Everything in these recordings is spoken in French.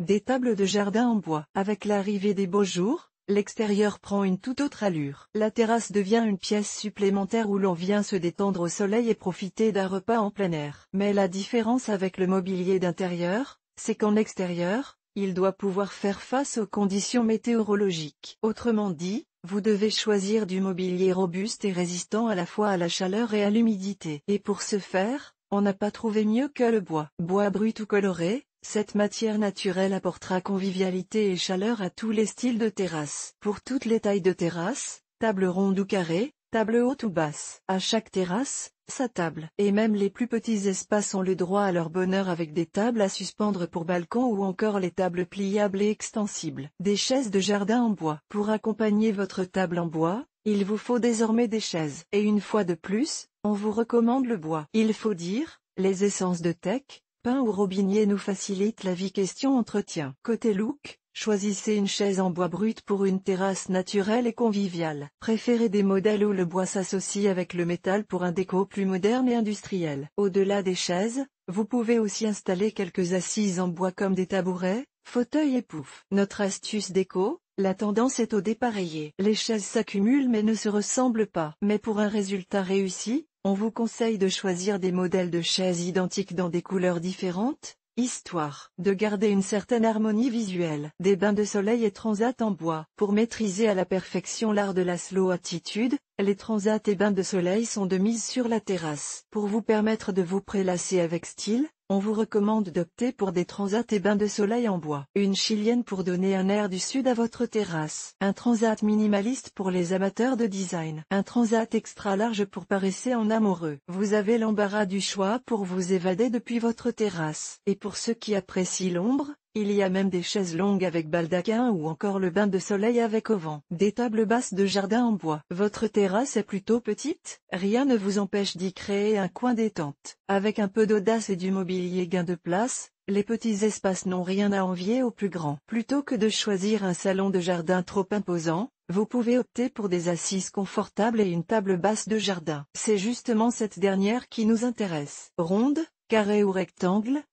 Des tables de jardin en bois. Avec l'arrivée des beaux jours, l'extérieur prend une toute autre allure. La terrasse devient une pièce supplémentaire où l'on vient se détendre au soleil et profiter d'un repas en plein air. Mais la différence avec le mobilier d'intérieur, c'est qu'en extérieur, il doit pouvoir faire face aux conditions météorologiques. Autrement dit, vous devez choisir du mobilier robuste et résistant à la fois à la chaleur et à l'humidité. Et pour ce faire, on n'a pas trouvé mieux que le bois. Bois brut ou coloré, cette matière naturelle apportera convivialité et chaleur à tous les styles de terrasse. Pour toutes les tailles de terrasses, table ronde ou carrée, table haute ou basse. À chaque terrasse, sa table. Et même les plus petits espaces ont le droit à leur bonheur avec des tables à suspendre pour balcon ou encore les tables pliables et extensibles. Des chaises de jardin en bois. Pour accompagner votre table en bois, il vous faut désormais des chaises. Et une fois de plus, on vous recommande le bois. Il faut dire, les essences de teck, Pain ou robinier nous facilite la vie question entretien. Côté look, choisissez une chaise en bois brut pour une terrasse naturelle et conviviale. Préférez des modèles où le bois s'associe avec le métal pour un déco plus moderne et industriel. Au-delà des chaises, vous pouvez aussi installer quelques assises en bois comme des tabourets, fauteuils et pouf. Notre astuce déco, la tendance est au dépareillé. Les chaises s'accumulent mais ne se ressemblent pas. Mais pour un résultat réussi, on vous conseille de choisir des modèles de chaises identiques dans des couleurs différentes, histoire de garder une certaine harmonie visuelle. Des bains de soleil et transats en bois. Pour maîtriser à la perfection l'art de la slow attitude, les transats et bains de soleil sont de mise sur la terrasse. Pour vous permettre de vous prélasser avec style, on vous recommande d'opter pour des transats et bains de soleil en bois. Une chilienne pour donner un air du sud à votre terrasse. Un transat minimaliste pour les amateurs de design. Un transat extra large pour paraisser en amoureux. Vous avez l'embarras du choix pour vous évader depuis votre terrasse. Et pour ceux qui apprécient l'ombre, il y a même des chaises longues avec baldaquin ou encore le bain de soleil avec auvent. Des tables basses de jardin en bois. Votre terrasse est plutôt petite, rien ne vous empêche d'y créer un coin détente. Avec un peu d'audace et du mobilier gain de place, les petits espaces n'ont rien à envier aux plus grands. Plutôt que de choisir un salon de jardin trop imposant, vous pouvez opter pour des assises confortables et une table basse de jardin. C'est justement cette dernière qui nous intéresse. Ronde, carré ou rectangle,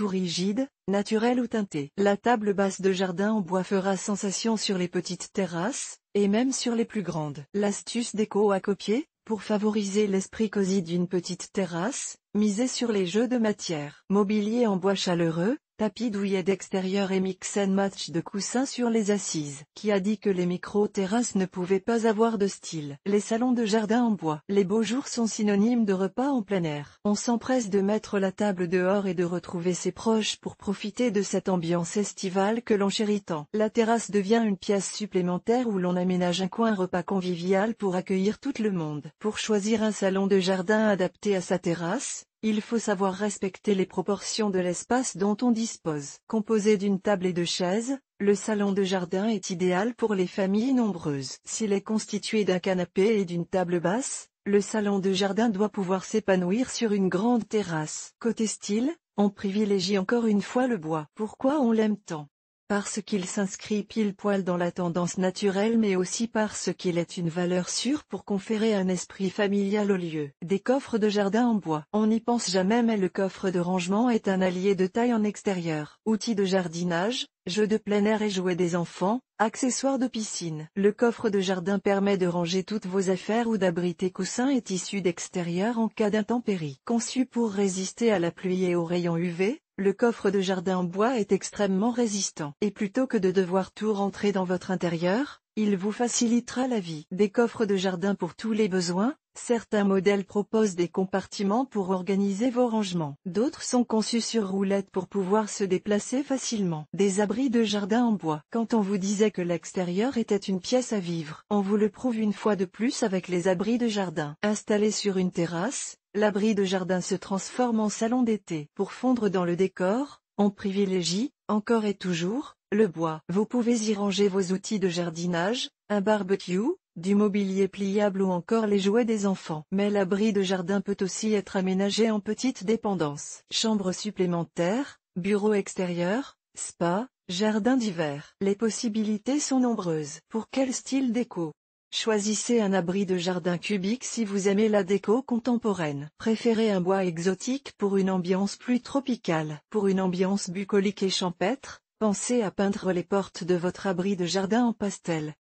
ou rigide, naturelle ou teintée. La table basse de jardin en bois fera sensation sur les petites terrasses, et même sur les plus grandes. L'astuce déco à copier, pour favoriser l'esprit cosy d'une petite terrasse, misez sur les jeux de matière. Mobilier en bois chaleureux, Tapis douillet d'extérieur et mix and match de coussins sur les assises. Qui a dit que les micro-terrasses ne pouvaient pas avoir de style Les salons de jardin en bois. Les beaux jours sont synonymes de repas en plein air. On s'empresse de mettre la table dehors et de retrouver ses proches pour profiter de cette ambiance estivale que l'on chérit tant. La terrasse devient une pièce supplémentaire où l'on aménage un coin repas convivial pour accueillir tout le monde. Pour choisir un salon de jardin adapté à sa terrasse, il faut savoir respecter les proportions de l'espace dont on dispose. Composé d'une table et de chaises, le salon de jardin est idéal pour les familles nombreuses. S'il est constitué d'un canapé et d'une table basse, le salon de jardin doit pouvoir s'épanouir sur une grande terrasse. Côté style, on privilégie encore une fois le bois. Pourquoi on l'aime tant parce qu'il s'inscrit pile poil dans la tendance naturelle mais aussi parce qu'il est une valeur sûre pour conférer un esprit familial au lieu. Des coffres de jardin en bois. On n'y pense jamais mais le coffre de rangement est un allié de taille en extérieur. Outils de jardinage, jeux de plein air et jouets des enfants, accessoires de piscine. Le coffre de jardin permet de ranger toutes vos affaires ou d'abriter coussins et tissus d'extérieur en cas d'intempéries. Conçu pour résister à la pluie et aux rayons UV, le coffre de jardin en bois est extrêmement résistant. Et plutôt que de devoir tout rentrer dans votre intérieur, il vous facilitera la vie. Des coffres de jardin pour tous les besoins, Certains modèles proposent des compartiments pour organiser vos rangements. D'autres sont conçus sur roulette pour pouvoir se déplacer facilement. Des abris de jardin en bois. Quand on vous disait que l'extérieur était une pièce à vivre, on vous le prouve une fois de plus avec les abris de jardin. Installés sur une terrasse, l'abri de jardin se transforme en salon d'été. Pour fondre dans le décor, on privilégie, encore et toujours, le bois. Vous pouvez y ranger vos outils de jardinage, un barbecue, du mobilier pliable ou encore les jouets des enfants. Mais l'abri de jardin peut aussi être aménagé en petite dépendance. Chambre supplémentaires, bureau extérieur, spa, jardin d'hiver. Les possibilités sont nombreuses. Pour quel style déco Choisissez un abri de jardin cubique si vous aimez la déco contemporaine. Préférez un bois exotique pour une ambiance plus tropicale. Pour une ambiance bucolique et champêtre, pensez à peindre les portes de votre abri de jardin en pastel.